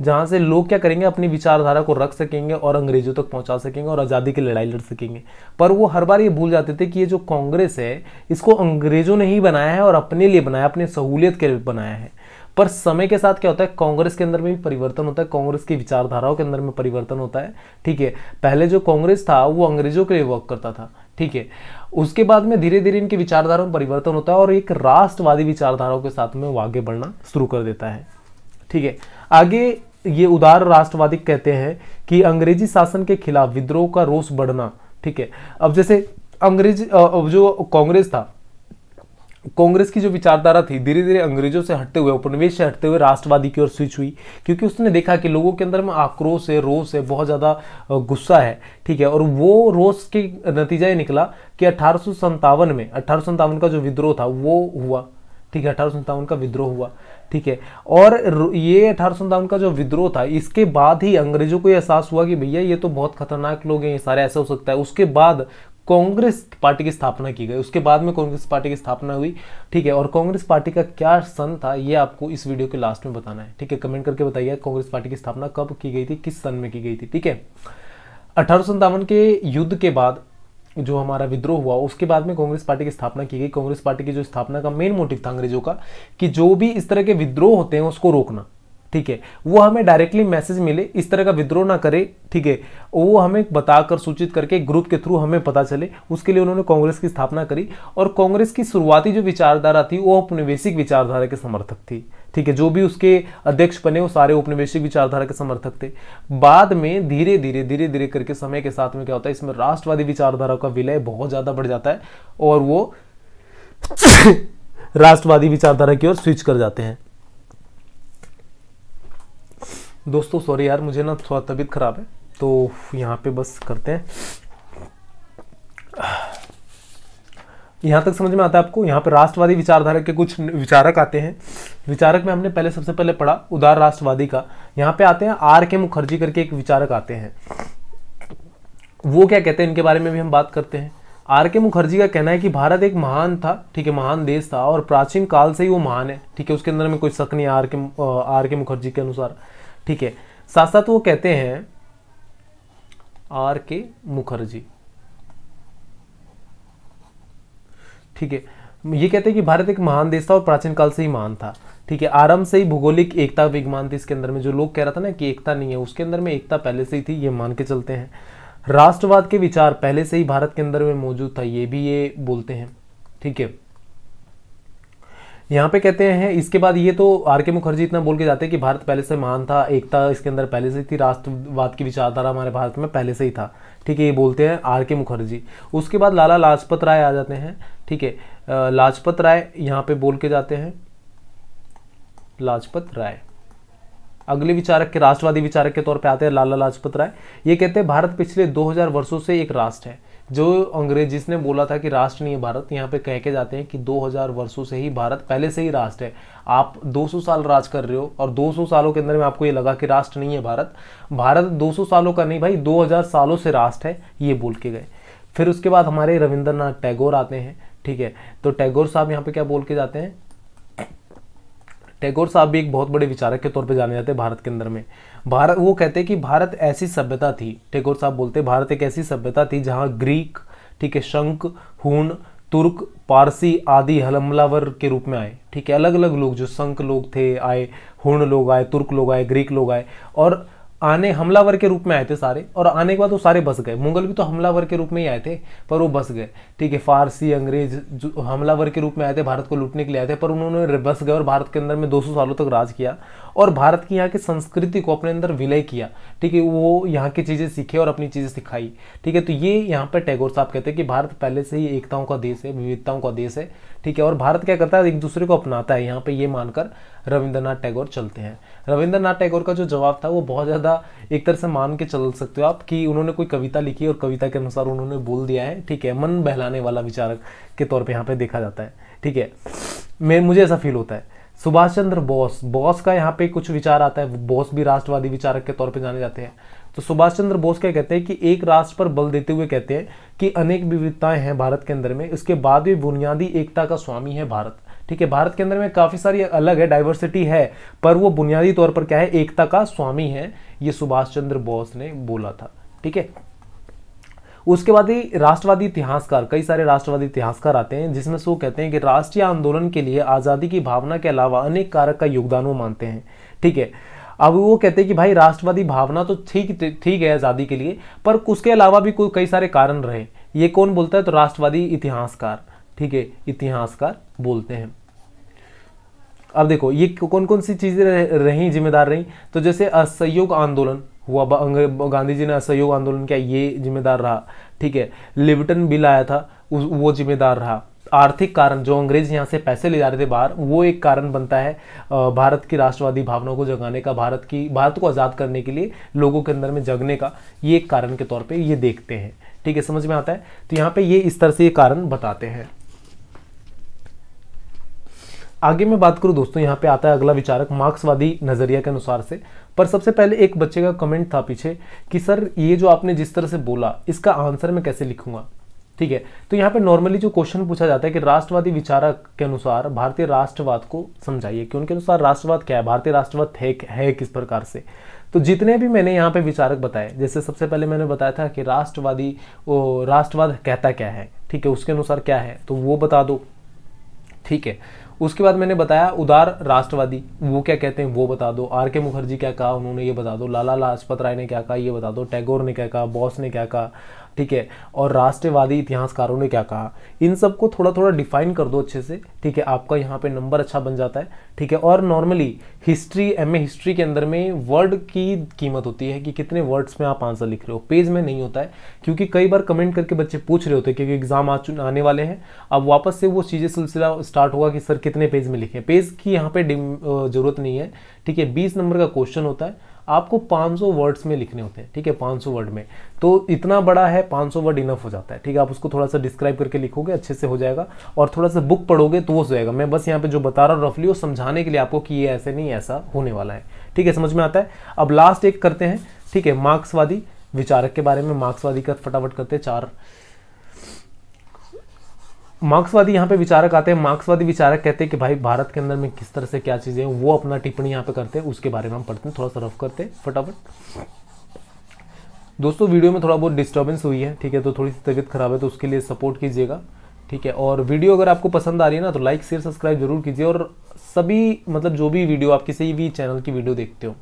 जहाँ से लोग क्या करेंगे अपनी विचारधारा को रख सकेंगे और अंग्रेजों तक पहुँचा सकेंगे और आज़ादी की लड़ाई लड़ सकेंगे पर वो हर बार ये भूल जाते थे कि ये जो कांग्रेस है इसको अंग्रेजों ने ही बनाया है और अपने लिए बनाया अपने सहूलियत के लिए बनाया है पर समय के साथ क्या होता है कांग्रेस के अंदर में भी परिवर्तन होता है कांग्रेस की विचारधाराओं के अंदर में परिवर्तन होता है ठीक है पहले जो कांग्रेस था वो अंग्रेजों के लिए वर्क करता था ठीक है उसके बाद में धीरे धीरे इनकी विचारधारा में परिवर्तन होता है और एक राष्ट्रवादी विचारधाराओं के साथ में वो आगे बढ़ना शुरू कर देता है ठीक है आगे ये उदार राष्ट्रवादी कहते हैं कि अंग्रेजी शासन के खिलाफ विद्रोह का रोष बढ़ना ठीक है अब जैसे अंग्रेज जो कांग्रेस था कांग्रेस की जो विचारधारा थी धीरे धीरे अंग्रेजों से हटते हुए उपनिवेश से हटते हुए राष्ट्रवादी की ओर स्विच हुई क्योंकि उसने देखा कि लोगों के अंदर में आक्रोश है रोष है बहुत ज़्यादा गुस्सा है ठीक है और वो रोष के नतीजा ये निकला कि अठारह में अठारह का जो विद्रोह था वो हुआ ठीक है अठारह का विद्रोह हुआ ठीक है और ये अठारह का जो विद्रोह था इसके बाद ही अंग्रेजों को एहसास हुआ कि भैया ये तो बहुत खतरनाक लोग हैं ये सारे ऐसा हो सकता है उसके बाद कांग्रेस पार्टी की स्थापना की गई उसके बाद में कांग्रेस पार्टी की स्थापना हुई ठीक है और कांग्रेस पार्टी का क्या सन था ये आपको इस वीडियो के लास्ट में बताना है ठीक है कमेंट करके बताइए कांग्रेस पार्टी की स्थापना कब की गई थी किस सन में की गई थी ठीक है अठारह के युद्ध के बाद जो हमारा विद्रोह हुआ उसके बाद में कांग्रेस पार्टी की स्थापना की गई कांग्रेस पार्टी की जो स्थापना का मेन मोटिव था अंग्रेजों का कि जो भी इस तरह के विद्रोह होते हैं उसको रोकना ठीक है वो हमें डायरेक्टली मैसेज मिले इस तरह का विद्रोह ना करे ठीक है वो हमें बताकर सूचित करके ग्रुप के थ्रू हमें पता चले उसके लिए उन्होंने कांग्रेस की स्थापना करी और कांग्रेस की शुरुआती जो विचारधारा थी वो औपनिवेशिक विचारधारा के समर्थक थी ठीक है जो भी उसके अध्यक्ष बने वो सारे औपनिवेशिक विचारधारा के समर्थक थे बाद में धीरे धीरे धीरे धीरे करके समय के साथ में क्या होता है इसमें राष्ट्रवादी विचारधारा का विलय बहुत ज़्यादा बढ़ जाता है और वो राष्ट्रवादी विचारधारा की ओर स्विच कर जाते हैं दोस्तों सॉरी यार मुझे ना थोड़ा तबीयत ख़राब है तो यहाँ पे बस करते हैं यहाँ तक समझ में आता है आपको यहाँ पे राष्ट्रवादी विचारधारा के कुछ विचारक आते हैं विचारक में हमने पहले सबसे पहले पढ़ा उदार राष्ट्रवादी का यहाँ पे आते हैं आर के मुखर्जी करके एक विचारक आते हैं वो क्या कहते हैं इनके बारे में भी हम बात करते हैं आर के मुखर्जी का कहना है कि भारत एक महान था ठीक है महान देश था और प्राचीन काल से ही वो महान है ठीक है उसके अंदर में कोई शक नहीं आर के आर के मुखर्जी के अनुसार ठीक है साथ साथ वो कहते हैं आर के मुखर्जी ठीक है ये कहते हैं कि भारत एक महान देश था और प्राचीन काल से ही महान था ठीक है आरंभ से ही भूगोलिक एकता विज्ञान थी इसके अंदर में जो लोग कह रहा था ना कि एकता नहीं है उसके अंदर में एकता पहले से ही थी ये मान के चलते हैं राष्ट्रवाद के विचार पहले से ही भारत के अंदर में मौजूद था ये भी ये बोलते हैं ठीक है यहाँ पे कहते हैं इसके बाद ये तो आर के मुखर्जी इतना बोल के जाते हैं कि भारत पहले से महान था एकता इसके अंदर पहले से थी राष्ट्रवाद की विचारधारा हमारे भारत में पहले से ही था ठीक है ये बोलते हैं आर के मुखर्जी उसके बाद लाला लाजपत राय आ जाते हैं ठीक है लाजपत राय यहाँ पे बोल के जाते हैं लाजपत राय अगले विचारक के राष्ट्रवादी विचारक के तौर पर आते हैं लाला लाजपत राय ये कहते हैं भारत पिछले दो वर्षों से एक राष्ट्र है जो अंग्रेज जिसने बोला था कि राष्ट्र नहीं है भारत यहाँ पे कह के जाते हैं कि 2000 वर्षों से ही भारत पहले से ही राष्ट्र है आप 200 साल राज कर रहे हो और 200 सालों के अंदर में आपको ये लगा कि राष्ट्र नहीं है भारत भारत 200 सालों का नहीं भाई 2000 सालों से राष्ट्र है ये बोल के गए फिर उसके बाद हमारे रविंद्रनाथ टैगोर आते हैं ठीक है तो टैगोर साहब यहाँ पे क्या बोल के जाते हैं टैगोर साहब भी एक बहुत बड़े विचारक के तौर पर जाने जाते हैं भारत के अंदर में भारत वो कहते हैं कि भारत ऐसी सभ्यता थी टेगोर साहब बोलते भारत एक ऐसी सभ्यता थी जहाँ ग्रीक ठीक है शंक हुन तुर्क पारसी आदि हलमलावर के रूप में आए ठीक है अलग अलग लोग जो शंक लोग थे आए हुण लोग आए तुर्क लोग आए ग्रीक लोग आए और आने हमलावर के रूप में आए थे सारे और आने के बाद वो सारे बस गए मुगल भी तो हमलावर के रूप में ही आए थे पर वो बस गए ठीक है फारसी अंग्रेज जो हमलावर के रूप में आए थे भारत को लूटने के लिए आए थे पर उन्होंने बस गए और भारत के अंदर में 200 सालों तक राज किया और भारत की यहाँ की संस्कृति को अपने अंदर विलय किया ठीक है वो यहाँ की चीज़ें सीखे और अपनी चीज़ें सिखाई ठीक है तो ये यहाँ पर टैगोर साहब कहते हैं कि भारत पहले से ही एकताओं का देश है विविधताओं का देश है ठीक है और भारत क्या करता है एक दूसरे को अपनाता है यहाँ पर ये मानकर रविंद्रनाथ टैगोर चलते हैं रविंद्रनाथ टैगोर का जो जवाब था वो बहुत ज़्यादा एक तरह से मान के चल सकते हो आप कि उन्होंने कोई कविता लिखी और कविता के अनुसार उन्होंने बोल दिया है ठीक है मन बहलाने वाला विचारक के तौर पर यहाँ पर देखा जाता है ठीक है मैं मुझे ऐसा फील होता है सुभाष चंद्र बोस बोस का यहाँ पे कुछ विचार आता है बोस भी राष्ट्रवादी विचारक के तौर पे जाने जाते हैं तो सुभाष चंद्र बोस क्या कहते हैं कि एक राष्ट्र पर बल देते हुए कहते हैं कि अनेक विविधताएं हैं भारत के अंदर में उसके बाद भी बुनियादी एकता का स्वामी है भारत ठीक है भारत के अंदर में काफ़ी सारी अलग है डाइवर्सिटी है पर वो बुनियादी तौर पर क्या है एकता का स्वामी है ये सुभाष चंद्र बोस ने बोला था ठीक है उसके बाद ही राष्ट्रवादी इतिहासकार कई सारे राष्ट्रवादी इतिहासकार आते हैं जिसमें सो कहते हैं कि राष्ट्रीय आंदोलन के लिए आज़ादी की भावना के अलावा अनेक कारक का योगदान वो मानते हैं ठीक है अब वो कहते हैं कि भाई राष्ट्रवादी भावना तो ठीक ठीक है आज़ादी के लिए पर उसके अलावा भी कोई कई सारे कारण रहे ये कौन बोलता है तो राष्ट्रवादी इतिहासकार ठीक है इतिहासकार बोलते हैं अब देखो ये कौन कौन सी चीज़ें रही जिम्मेदार रही तो जैसे असहयोग आंदोलन हुआ गांधी जी ने असहयोग आंदोलन किया ये जिम्मेदार रहा ठीक है लिबटन बिल आया था वो जिम्मेदार रहा आर्थिक कारण जो अंग्रेज यहाँ से पैसे ले जा रहे थे बाहर वो एक कारण बनता है भारत की राष्ट्रवादी भावनाओं को जगाने का भारत की भारत को आज़ाद करने के लिए लोगों के अंदर में जगने का ये एक कारण के तौर पे ये देखते हैं ठीक है समझ में आता है तो यहाँ पे ये इस तरह से ये कारण बताते हैं आगे मैं बात करूँ दोस्तों यहाँ पे आता है अगला विचारक मार्क्सवादी नज़रिया के अनुसार से पर सबसे पहले एक बच्चे का कमेंट था पीछे कि सर ये जो आपने जिस तरह से बोला इसका आंसर मैं कैसे लिखूंगा ठीक है तो यहाँ पे नॉर्मली जो क्वेश्चन पूछा जाता है कि राष्ट्रवादी विचारक के अनुसार भारतीय राष्ट्रवाद को समझाइए कि उनके अनुसार राष्ट्रवाद क्या है भारतीय राष्ट्रवाद है, है किस प्रकार से तो जितने भी मैंने यहाँ पे विचारक बताए जैसे सबसे पहले मैंने बताया था कि राष्ट्रवादी राष्ट्रवाद कहता क्या है ठीक है उसके अनुसार क्या है तो वो बता दो ठीक है उसके बाद मैंने बताया उदार राष्ट्रवादी वो क्या कहते हैं वो बता दो आर के मुखर्जी क्या कहा उन्होंने ये बता दो लाला लाजपत राय ने क्या कहा ये बता दो टैगोर ने क्या कहा बॉस ने क्या कहा ठीक है और राष्ट्रवादी इतिहासकारों ने क्या कहा इन सबको थोड़ा थोड़ा डिफाइन कर दो अच्छे से ठीक है आपका यहाँ पे नंबर अच्छा बन जाता है ठीक है और नॉर्मली हिस्ट्री एम हिस्ट्री के अंदर में वर्ड की कीमत होती है कि कितने वर्ड्स में आप आंसर लिख रहे हो पेज में नहीं होता है क्योंकि कई बार कमेंट करके बच्चे पूछ रहे होते हैं क्योंकि एग्जाम आ आने वाले हैं अब वापस से वो चीज़ें सिलसिला स्टार्ट होगा कि सर कितने पेज में लिखें पेज की यहाँ पर जरूरत नहीं है ठीक है बीस नंबर का क्वेश्चन होता है आपको 500 वर्ड्स में लिखने होते हैं ठीक है 500 वर्ड में तो इतना बड़ा है 500 वर्ड इनफ हो जाता है ठीक है आप उसको थोड़ा सा डिस्क्राइब करके लिखोगे अच्छे से हो जाएगा और थोड़ा सा बुक पढ़ोगे तो वो हो जाएगा मैं बस यहाँ पे जो बता रहा हूँ रफली वो समझाने के लिए आपको कि ये ऐसे नहीं ऐसा होने वाला है ठीक है समझ में आता है अब लास्ट एक करते हैं ठीक है मार्क्सवादी विचारक के बारे में मार्क्सवादी का फटाफट करते हैं चार मार्क्सवादी यहाँ पे विचारक आते हैं मार्क्सवादी विचारक कहते हैं कि भाई भारत के अंदर में किस तरह से क्या चीज़ें हैं वो अपना टिप्पणी यहाँ पे करते हैं उसके बारे में हम पढ़ते हैं थोड़ा सा रफ करते हैं फटाफट दोस्तों वीडियो में थोड़ा बहुत डिस्टर्बेंस हुई है ठीक है तो थोड़ी सी तबीयत खराब है तो उसके लिए सपोर्ट कीजिएगा ठीक है और वीडियो अगर आपको पसंद आ रही है ना तो लाइक शेयर सब्सक्राइब जरूर कीजिए और सभी मतलब जो भी वीडियो आप किसी भी चैनल की वीडियो देखते हो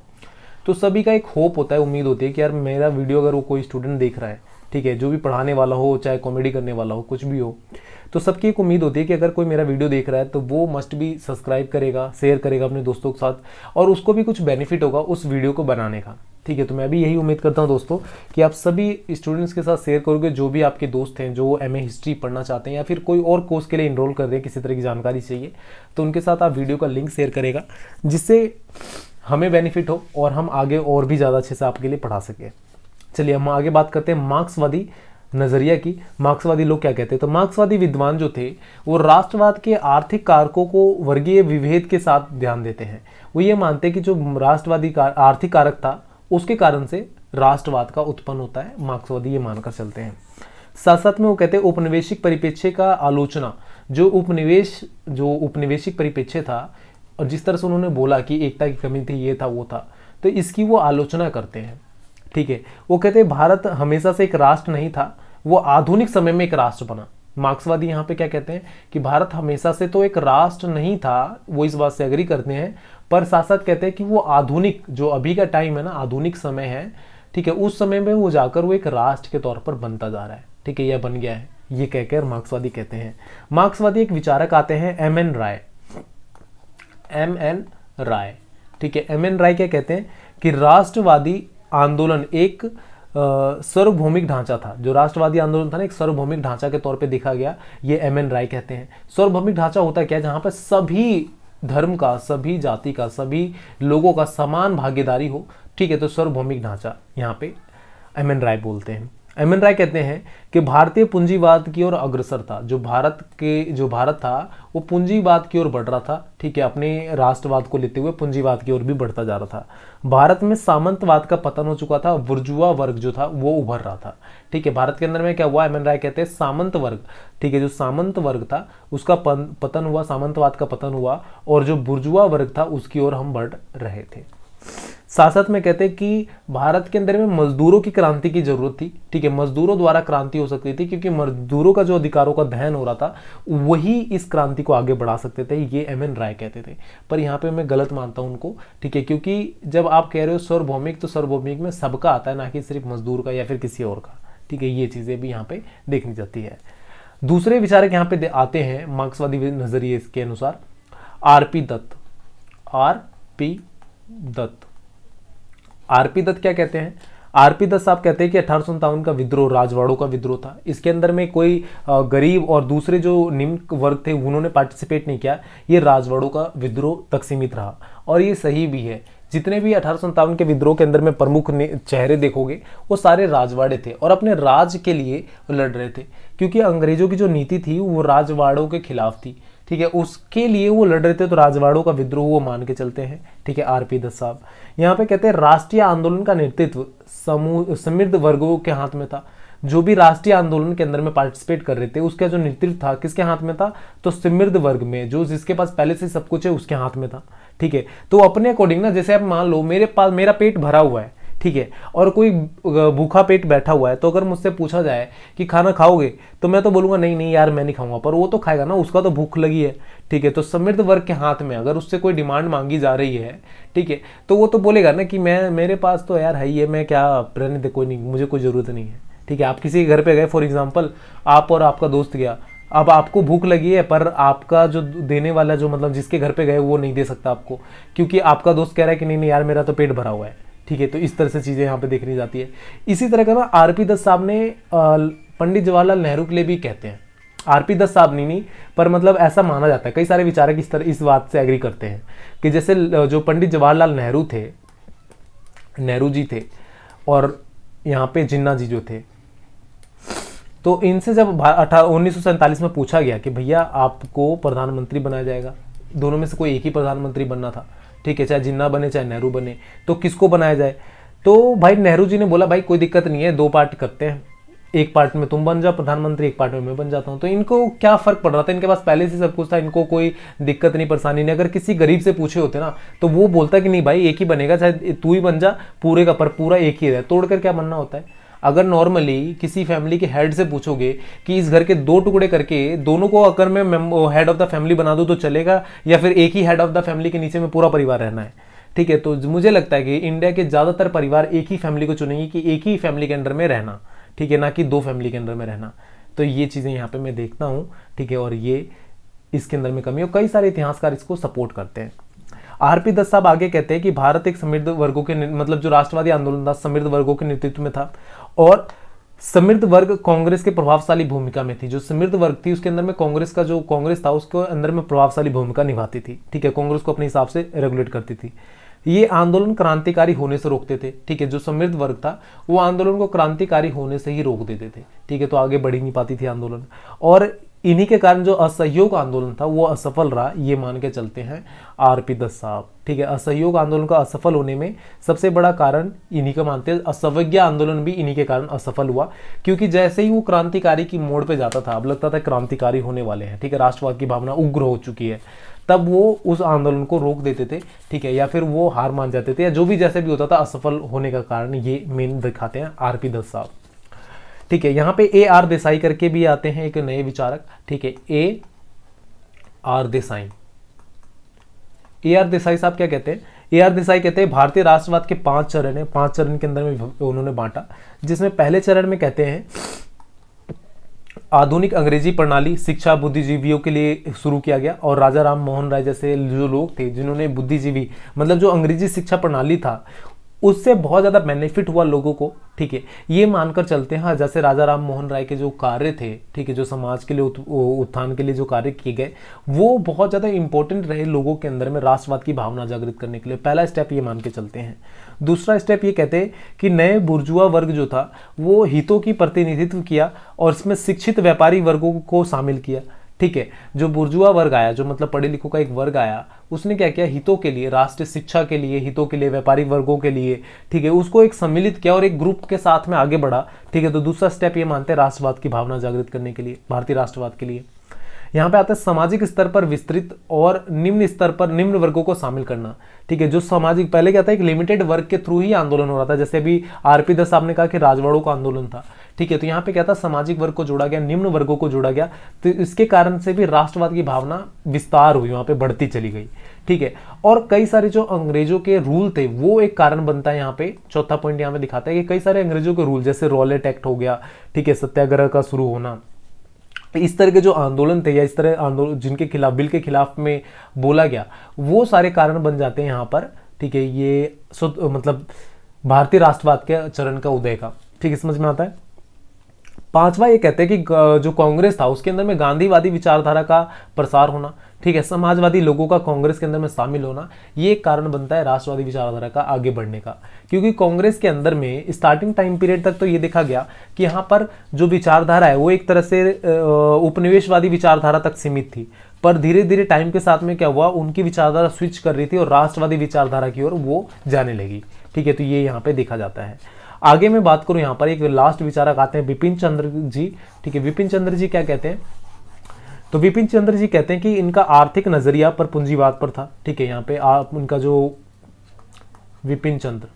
तो सभी का एक होप होता है उम्मीद होती है कि यार मेरा वीडियो अगर वो कोई स्टूडेंट देख रहा है ठीक है जो भी पढ़ाने वाला हो चाहे कॉमेडी करने वाला हो कुछ भी हो तो सबकी एक उम्मीद होती है कि अगर कोई मेरा वीडियो देख रहा है तो वो मस्ट भी सब्सक्राइब करेगा शेयर करेगा अपने दोस्तों के साथ और उसको भी कुछ बेनिफिट होगा उस वीडियो को बनाने का ठीक है तो मैं भी यही उम्मीद करता हूँ दोस्तों कि आप सभी स्टूडेंट्स के साथ शेयर करोगे जो भी आपके दोस्त हैं जो एम हिस्ट्री पढ़ना चाहते हैं या फिर कोई और कोर्स के लिए इनरोल कर रहे हैं किसी तरह की जानकारी चाहिए तो उनके साथ आप वीडियो का लिंक शेयर करेगा जिससे हमें बेनिफिट हो और हम आगे और भी ज़्यादा अच्छे से आपके लिए पढ़ा सकें चलिए हम आगे बात करते हैं मार्क्सवादी नज़रिया की मार्क्सवादी लोग क्या कहते हैं तो मार्क्सवादी विद्वान जो थे वो राष्ट्रवाद के आर्थिक कारकों को वर्गीय विभेद के साथ ध्यान देते हैं वो ये मानते हैं कि जो राष्ट्रवादी कार, आर्थिक कारक था उसके कारण से राष्ट्रवाद का उत्पन्न होता है मार्क्सवादी ये मानकर चलते हैं साथ साथ में वो कहते हैं उपनिवेशिक परिपेक्ष्य का आलोचना जो उपनिवेश जो उपनिवेशिक परिपेक्ष्य था और जिस तरह से उन्होंने बोला कि एकता की कमी थी ये था वो था तो इसकी वो आलोचना करते हैं ठीक है वो कहते हैं भारत हमेशा से एक राष्ट्र नहीं था वो आधुनिक समय में एक राष्ट्र बना मार्क्सवादी यहाँ पे क्या कहते हैं कि भारत हमेशा से तो एक राष्ट्र नहीं था वो इस बात से अग्री करते हैं पर साथ साथ कहते हैं कि वो आधुनिक जो अभी का टाइम है ना आधुनिक समय है ठीक है उस समय में वो जाकर वो एक राष्ट्र के तौर पर बनता जा रहा है ठीक है यह बन गया है ये कहकर मार्क्सवादी कहते हैं मार्क्सवादी एक विचारक आते हैं M N Roy M N Roy ठीक है एम एन राय क्या कहते हैं कि राष्ट्रवादी आंदोलन एक सार्वभौमिक ढांचा था जो राष्ट्रवादी आंदोलन था ना एक सार्वभौमिक ढांचा के तौर पे देखा गया ये एम एन राय कहते हैं सार्वभौमिक ढांचा होता क्या जहाँ पर सभी धर्म का सभी जाति का सभी लोगों का समान भागीदारी हो ठीक है तो सार्वभौमिक ढांचा यहाँ पे एम एन राय बोलते हैं एम एन राय कहते हैं कि भारतीय पूंजीवाद की ओर अग्रसर था जो भारत के जो भारत था वो पूंजीवाद की ओर बढ़ रहा था ठीक है अपने राष्ट्रवाद को लेते हुए पूंजीवाद की ओर भी बढ़ता जा रहा था भारत में सामंतवाद का पतन हो चुका था बुर्जुआ वर्ग जो था वो उभर रहा था ठीक है भारत के अंदर में क्या हुआ एम एन राय कहते हैं सामंत वर्ग ठीक है जो सामंत वर्ग था उसका पतन हुआ सामंतवाद का पतन हुआ और जो बुर्जुआ वर्ग था उसकी ओर हम बढ़ रहे थे साथ साथ में कहते हैं कि भारत के अंदर में मजदूरों की क्रांति की जरूरत थी ठीक है मजदूरों द्वारा क्रांति हो सकती थी क्योंकि मजदूरों का जो अधिकारों का दहन हो रहा था वही इस क्रांति को आगे बढ़ा सकते थे ये एम एन राय कहते थे पर यहाँ पे मैं गलत मानता हूँ उनको ठीक है क्योंकि जब आप कह रहे हो सर्वभौमिक तो सर्वभौमिक में सबका आता है ना कि सिर्फ मजदूर का या फिर किसी और का ठीक है ये चीज़ें भी यहाँ पे देखनी जाती है दूसरे विचारक यहाँ पे आते हैं मार्क्सवादी नजरिए इसके अनुसार R P Dutt R P Dutt RP Dutt क्या कहते हैं आरपी दत्त साहब कहते हैं कि अठारह का विद्रोह राजवाड़ों का विद्रोह था इसके अंदर में कोई गरीब और दूसरे जो निम्न वर्ग थे उन्होंने पार्टिसिपेट नहीं किया ये राजवाड़ों का विद्रोह तक सीमित रहा और ये सही भी है जितने भी अठारह के विद्रोह के अंदर में प्रमुख चेहरे देखोगे वो सारे राजवाड़े थे और अपने राज के लिए लड़ रहे थे क्योंकि अंग्रेजों की जो नीति थी वो राजवाड़ों के खिलाफ थी ठीक है उसके लिए वो लड़ रहे थे तो राजवाड़ों का विद्रोह वो मान के चलते हैं ठीक है आर पी दस साहब यहाँ पे कहते हैं राष्ट्रीय आंदोलन का नेतृत्व समूह समृद्ध वर्गों के हाथ में था जो भी राष्ट्रीय आंदोलन के अंदर में पार्टिसिपेट कर रहे थे उसका जो नेतृत्व था किसके हाथ में था तो समृद्ध वर्ग में जो जिसके पास पहले से सब कुछ है उसके हाथ में था ठीक है तो अपने अकॉर्डिंग ना जैसे आप मान लो मेरे पास मेरा पेट भरा हुआ है ठीक है और कोई भूखा पेट बैठा हुआ है तो अगर मुझसे पूछा जाए कि खाना खाओगे तो मैं तो बोलूँगा नहीं नहीं यार मैं नहीं खाऊंगा पर वो तो खाएगा ना उसका तो भूख लगी है ठीक है तो समृद्ध वर्ग के हाथ में अगर उससे कोई डिमांड मांगी जा रही है ठीक है तो वो तो बोलेगा ना कि मैं मेरे पास तो यार है ही है मैं क्या रहने दे कोई नहीं मुझे कोई ज़रूरत नहीं है ठीक है आप किसी के घर पर गए फॉर एग्जाम्पल आप और आपका दोस्त गया अब आपको भूख लगी है पर आपका जो देने वाला जो मतलब जिसके घर पे गए वो नहीं दे सकता आपको क्योंकि आपका दोस्त कह रहा है कि नहीं नहीं यार मेरा तो पेट भरा हुआ है ठीक है तो इस तरह से चीज़ें यहाँ पे देखनी जाती है इसी तरह का ना आर पी दस साहब ने पंडित जवाहरलाल नेहरू के लिए भी कहते हैं आर पी दस साहब नहीं, नहीं पर मतलब ऐसा माना जाता है कई सारे विचारक इस तरह इस बात से एग्री करते हैं कि जैसे जो पंडित जवाहरलाल नेहरू थे नेहरू जी थे और यहाँ पे जिन्ना जी जो थे तो इनसे जब उन्नीस में पूछा गया कि भैया आपको प्रधानमंत्री बनाया जाएगा दोनों में से कोई एक ही प्रधानमंत्री बनना था ठीक है चाहे जिन्ना बने चाहे नेहरू बने तो किसको बनाया जाए तो भाई नेहरू जी ने बोला भाई कोई दिक्कत नहीं है दो पार्ट करते हैं एक पार्ट में तुम बन जाओ प्रधानमंत्री एक पार्ट में मैं बन जाता हूँ तो इनको क्या फर्क पड़ रहा था इनके पास पहले से सब कुछ था इनको कोई दिक्कत नहीं परेशानी नहीं अगर किसी गरीब से पूछे होते ना तो वो बोलता कि नहीं भाई एक ही बनेगा चाहे तू ही बन जा पूरे का पर पूरा एक ही रहे तोड़ कर क्या बनना होता है अगर नॉर्मली किसी फैमिली के हेड से पूछोगे कि इस घर के दो टुकड़े करके दोनों को अगर मैं हेड ऑफ द फैमिली बना दूँ तो चलेगा या फिर एक ही हेड ऑफ द फैमिली के नीचे में पूरा परिवार रहना है ठीक है तो मुझे लगता है कि इंडिया के ज़्यादातर परिवार एक ही फैमिली को चुनेंगे कि एक ही फैमिली के अंडर में रहना ठीक है ना कि दो फैमिली के अंडर में रहना तो ये चीज़ें यहाँ पे मैं देखता हूँ ठीक है और ये इसके अंदर में कमी और कई सारे इतिहासकार इसको सपोर्ट करते हैं आर पी दत्त साहब आगे कहते हैं कि भारत एक समृद्ध वर्गों के मतलब जो राष्ट्रवादी आंदोलन था समृद्ध वर्गों के नेतृत्व में था और समृद्ध वर्ग कांग्रेस के प्रभावशाली भूमिका में थी जो समृद्ध वर्ग थी उसके अंदर में कांग्रेस का जो कांग्रेस था उसके अंदर में प्रभावशाली भूमिका निभाती थी ठीक है कांग्रेस को अपने हिसाब से रेगुलेट करती थी ये आंदोलन क्रांतिकारी होने से रोकते थे ठीक है जो समृद्ध वर्ग था वो आंदोलन को क्रांतिकारी होने से ही रोक देते थे ठीक है तो आगे बढ़ ही नहीं पाती थी आंदोलन और इन्हीं के कारण जो असहयोग आंदोलन था वो असफल रहा ये मान के चलते हैं आर पी दस साहब ठीक है असहयोग आंदोलन का असफल होने में सबसे बड़ा कारण इन्हीं का मानते हैं असवज्ञा आंदोलन भी इन्हीं के कारण असफल हुआ क्योंकि जैसे ही वो क्रांतिकारी की मोड़ पे जाता था अब लगता था क्रांतिकारी होने वाले हैं ठीक है राष्ट्रवाद की भावना उग्र हो चुकी है तब वो उस आंदोलन को रोक देते थे ठीक है या फिर वो हार मान जाते थे या जो भी जैसे भी होता था असफल होने का कारण ये मेन दिखाते हैं आर पी दस साहब ठीक है यहां पे ए आर देसाई करके भी आते हैं एक नए विचारक ठीक है A R Desai A R Desai साहब क्या कहते हैं ए आर देसाई कहते हैं भारतीय राष्ट्रवाद के पांच चरण है पांच चरण के अंदर में उन्होंने बांटा जिसमें पहले चरण में कहते हैं आधुनिक अंग्रेजी प्रणाली शिक्षा बुद्धिजीवियों के लिए शुरू किया गया और राजा राम मोहन राय जैसे जो लोग थे जिन्होंने बुद्धिजीवी मतलब जो अंग्रेजी शिक्षा प्रणाली था उससे बहुत ज़्यादा बेनिफिट हुआ लोगों को ठीक है ये मानकर चलते हैं हाँ, जैसे राजा राम मोहन राय के जो कार्य थे ठीक है जो समाज के लिए उत्थान के लिए जो कार्य किए गए वो बहुत ज़्यादा इंपॉर्टेंट रहे लोगों के अंदर में राष्ट्रवाद की भावना जागृत करने के लिए पहला स्टेप ये मान के चलते हैं दूसरा स्टेप ये कहते हैं कि नए बुर्जुआ वर्ग जो था वो हितों की प्रतिनिधित्व किया और इसमें शिक्षित व्यापारी वर्गों को शामिल किया ठीक है जो बुर्जुआ वर्ग आया जो मतलब पढ़े लिखों का एक वर्ग आया उसने क्या किया हितों के लिए राष्ट्रीय शिक्षा के लिए हितों के लिए व्यापारिक वर्गों के लिए ठीक है उसको एक सम्मिलित किया और एक ग्रुप के साथ में आगे बढ़ा ठीक है तो दूसरा स्टेप ये मानते हैं राष्ट्रवाद की भावना जागृत करने के लिए भारतीय राष्ट्रवाद के लिए यहाँ पे आता है सामाजिक स्तर पर विस्तृत और निम्न स्तर पर निम्न वर्गों को शामिल करना ठीक है जो सामाजिक पहले क्या था एक लिमिटेड वर्ग के थ्रू ही आंदोलन हो रहा था जैसे अभी आरपी दस साहब ने कहा कि राजवाड़ों का आंदोलन था ठीक है तो यहाँ पे क्या था सामाजिक वर्ग को जोड़ा गया निम्न वर्गों को जोड़ा गया तो इसके कारण से भी राष्ट्रवाद की भावना विस्तार हुई वहां पे बढ़ती चली गई ठीक है और कई सारे जो अंग्रेजों के रूल थे वो एक कारण बनता है यहाँ पे चौथा पॉइंट यहाँ पे दिखाता है कि कई सारे अंग्रेजों के रूल जैसे रॉलेट एक्ट हो गया ठीक है सत्याग्रह का शुरू होना तो इस तरह के जो आंदोलन थे या इस तरह आंदोलन जिनके खिलाफ बिल के खिलाफ में बोला गया वो सारे कारण बन जाते हैं यहाँ पर ठीक है ये मतलब भारतीय राष्ट्रवाद के चरण का उदय का ठीक है समझ में आता है पांचवा ये कहते हैं कि जो कांग्रेस था उसके अंदर में गांधीवादी विचारधारा का प्रसार होना ठीक है समाजवादी लोगों का कांग्रेस के अंदर में शामिल होना ये एक कारण बनता है राष्ट्रवादी विचारधारा का आगे बढ़ने का क्योंकि कांग्रेस के अंदर में स्टार्टिंग टाइम पीरियड तक तो ये देखा गया कि यहाँ पर जो विचारधारा है वो एक तरह से उपनिवेशवादी विचारधारा तक सीमित थी पर धीरे धीरे टाइम के साथ में क्या हुआ उनकी विचारधारा स्विच कर रही थी और राष्ट्रवादी विचारधारा की ओर वो जाने लगी ठीक है तो ये यहाँ पे देखा जाता है आगे मैं बात करूं यहां पर एक लास्ट विचारक आते हैं विपिन चंद्र जी ठीक है विपिन चंद्र जी क्या कहते हैं तो विपिन चंद्र जी कहते हैं कि इनका आर्थिक नजरिया पर पूंजीवाद पर था ठीक है यहाँ पे आप उनका जो विपिन चंद्र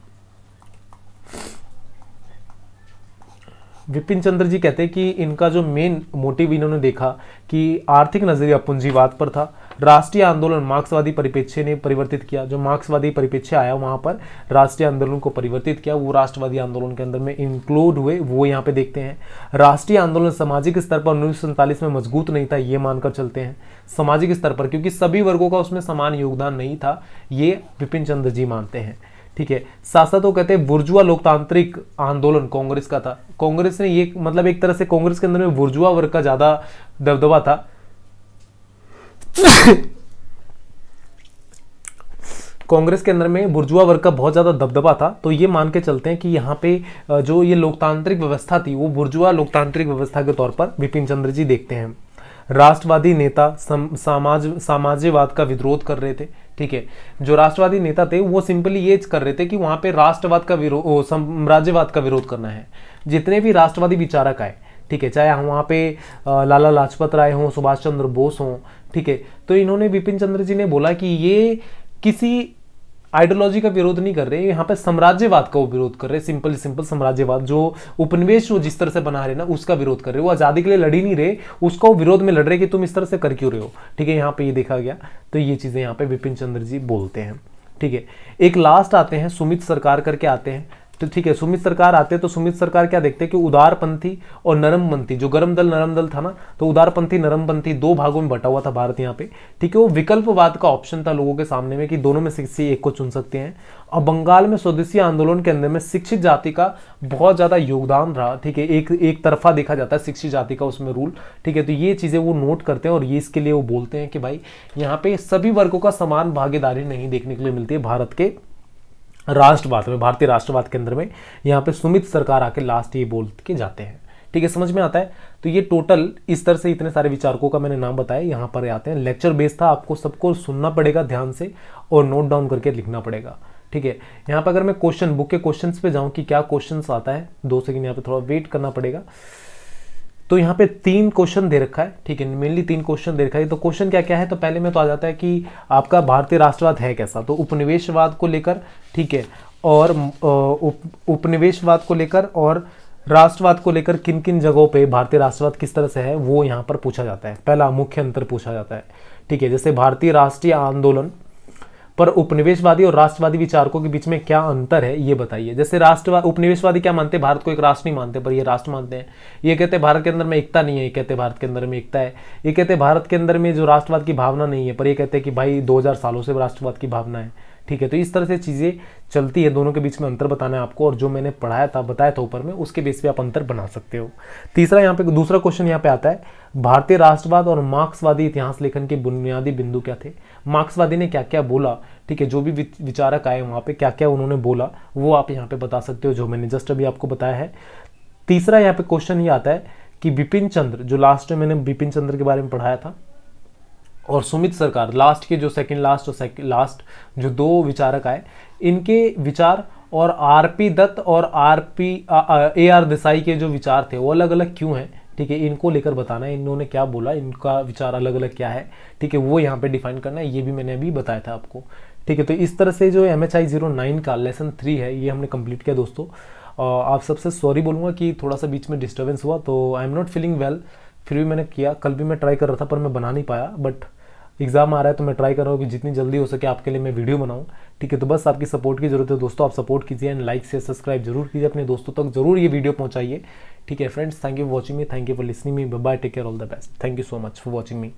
विपिन चंद्र जी कहते हैं कि इनका जो मेन मोटिव इन्होंने देखा कि आर्थिक नजरिया पूंजीवाद पर था राष्ट्रीय आंदोलन मार्क्सवादी परिप्रेक्ष्य ने परिवर्तित किया जो मार्क्सवादी परिपेक्ष्य आया वहाँ पर राष्ट्रीय आंदोलन को परिवर्तित किया वो राष्ट्रवादी आंदोलन के अंदर में इंक्लूड हुए वो यहाँ पे देखते हैं राष्ट्रीय आंदोलन सामाजिक स्तर पर उन्नीस में मजबूत नहीं था ये मानकर चलते हैं सामाजिक स्तर पर क्योंकि सभी वर्गों का उसमें समान योगदान नहीं था ये विपिन चंद्र जी मानते हैं ठीक है साथ साथ वो कहते हैं बुर्जुआ लोकतांत्रिक आंदोलन कांग्रेस का था कांग्रेस ने ये मतलब एक तरह से कांग्रेस के अंदर में बुर्जुआ वर्ग का ज़्यादा दबदबा था कांग्रेस के अंदर में बुर्जुआ वर्ग का बहुत ज़्यादा दबदबा था तो ये मान के चलते हैं कि यहाँ पे जो ये लोकतांत्रिक व्यवस्था थी वो बुर्जुआ लोकतांत्रिक व्यवस्था के तौर पर विपिन चंद्र जी देखते हैं राष्ट्रवादी नेता सम, सामाज सामाजिकवाद का विरोध कर रहे थे ठीक है जो राष्ट्रवादी नेता थे वो सिंपली ये कर रहे थे कि वहाँ पे राष्ट्रवाद का विरोध साम्राज्यवाद का विरोध करना है जितने भी राष्ट्रवादी विचारक आए ठीक है चाहे हम वहाँ पे लाला लाजपत राय हों सुभाष चंद्र बोस हों ठीक है तो इन्होंने बिपिन चंद्र जी ने बोला कि ये किसी आइडियोलॉजी का विरोध नहीं कर रहे यहाँ पे साम्राज्यवाद का विरोध कर रहे सिंपल सिंपल साम्राज्यवाद जो उपनिवेश वो जिस तरह से बना रहे ना उसका विरोध कर रहे वो आज़ादी के लिए लड़ी नहीं रहे उसका वो विरोध में लड़ रहे कि तुम इस तरह से कर क्यों रहे हो ठीक है यहाँ पे ये देखा गया तो ये चीज़ें यहाँ पे विपिन चंद्र जी बोलते हैं ठीक है एक लास्ट आते हैं सुमित सरकार करके आते हैं तो ठीक है सुमित सरकार आते तो सुमित सरकार क्या देखते कि उदारपंथी और नरमपंथी जो गर्म दल नरम दल था ना तो उदारपंथी नरमपंथी दो भागों में बटा हुआ था भारत यहाँ पे ठीक है वो विकल्पवाद का ऑप्शन था लोगों के सामने में कि दोनों में से एक को चुन सकते हैं और बंगाल में स्वदेशी आंदोलन के अंदर में शिक्षित जाति का बहुत ज़्यादा योगदान रहा ठीक है एक एक तरफा देखा जाता है शिक्षित जाति का उसमें रूल ठीक है तो ये चीज़ें वो नोट करते हैं और ये इसके लिए वो बोलते हैं कि भाई यहाँ पे सभी वर्गों का समान भागीदारी नहीं देखने के लिए मिलती है भारत के राष्ट्रवाद में भारतीय राष्ट्रवाद के अंदर में यहाँ पे सुमित सरकार आके लास्ट ये बोल के जाते हैं ठीक है समझ में आता है तो ये टोटल इस तरह से इतने सारे विचारकों का मैंने नाम बताया यहाँ पर आते हैं लेक्चर बेस्ड था आपको सबको सुनना पड़ेगा ध्यान से और नोट डाउन करके लिखना पड़ेगा ठीक है यहाँ पर अगर मैं क्वेश्चन बुक के क्वेश्चन पे जाऊँ कि क्या क्वेश्चन आता है दो सेकेंड यहाँ पर थोड़ा वेट करना पड़ेगा तो यहाँ पे तीन क्वेश्चन दे रखा है ठीक है मेनली तीन क्वेश्चन दे रखा है तो क्वेश्चन क्या क्या है तो पहले में तो आ जाता है कि आपका भारतीय राष्ट्रवाद है कैसा तो उपनिवेशवाद को लेकर ठीक है और उप, उपनिवेशवाद को लेकर और राष्ट्रवाद को लेकर किन किन जगहों पे भारतीय राष्ट्रवाद किस तरह से है वो यहाँ पर पूछा जाता है पहला मुख्य अंतर पूछा जाता है ठीक है जैसे भारतीय राष्ट्रीय आंदोलन पर उपनिवेशवादी और राष्ट्रवादी विचारकों के बीच में क्या अंतर है ये बताइए जैसे राष्ट्रवाद उपनिवेशवादी क्या मानते हैं भारत को एक राष्ट्र नहीं मानते पर ये राष्ट्र मानते हैं ये कहते हैं भारत के अंदर में एकता नहीं है ये कहते हैं भारत के अंदर में एकता है ये कहते हैं भारत के अंदर में जो राष्ट्रवाद की भावना नहीं है पर ये कहते हैं कि भाई दो सालों से राष्ट्रवाद की भावना है ठीक है तो इस तरह से चीज़ें चलती है दोनों के बीच में अंतर बताना है आपको और जो मैंने पढ़ाया था बताया था ऊपर में उसके बेस पे आप अंतर बना सकते हो तीसरा यहाँ पे दूसरा क्वेश्चन यहाँ पे आता है भारतीय राष्ट्रवाद और मार्क्सवादी इतिहास लेखन के बुनियादी बिंदु क्या थे मार्क्सवादी ने क्या क्या बोला ठीक है जो भी विचारक आए वहाँ पर क्या क्या उन्होंने बोला वो आप यहाँ पे बता सकते हो जो मैंने जस्ट अभी आपको बताया है तीसरा यहाँ पे क्वेश्चन ये आता है कि बिपिन चंद्र जो लास्ट में मैंने बिपिन चंद्र के बारे में पढ़ाया था और सुमित सरकार लास्ट के जो सेकंड लास्ट और सेकंड लास्ट जो दो विचारक आए इनके विचार और आरपी दत्त और आरपी ए आर देसाई के जो विचार थे वो अलग अलग क्यों हैं ठीक है इनको लेकर बताना है इन्होंने क्या बोला इनका विचार अलग अलग क्या है ठीक है वो यहाँ पे डिफाइन करना है ये भी मैंने अभी बताया था आपको ठीक है तो इस तरह से जो M H I zero nine का लेसन थ्री है ये हमने कंप्लीट किया दोस्तों आप सबसे सॉरी बोलूँगा कि थोड़ा सा बीच में डिस्टर्बेंस हुआ तो I am not feeling well फिर भी मैंने किया कल भी मैं ट्राई कर रहा था पर मैं बना नहीं पाया बट एग्ज़ाम आ रहा है तो मैं ट्राई कर रहा हूँ कि जितनी जल्दी हो सके आपके लिए मैं वीडियो बनाऊँ ठीक है तो बस आपकी सपोर्ट की ज़रूरत है दोस्तों आप सपोर्ट कीजिए एंड लाइक से सब्सक्राइब जरूर कीजिए अपने दोस्तों तक जरूर ये वीडियो पहुँचाइए ठीक है friends thank you for watching me thank you for listening me bye take care all the best thank you so much for watching me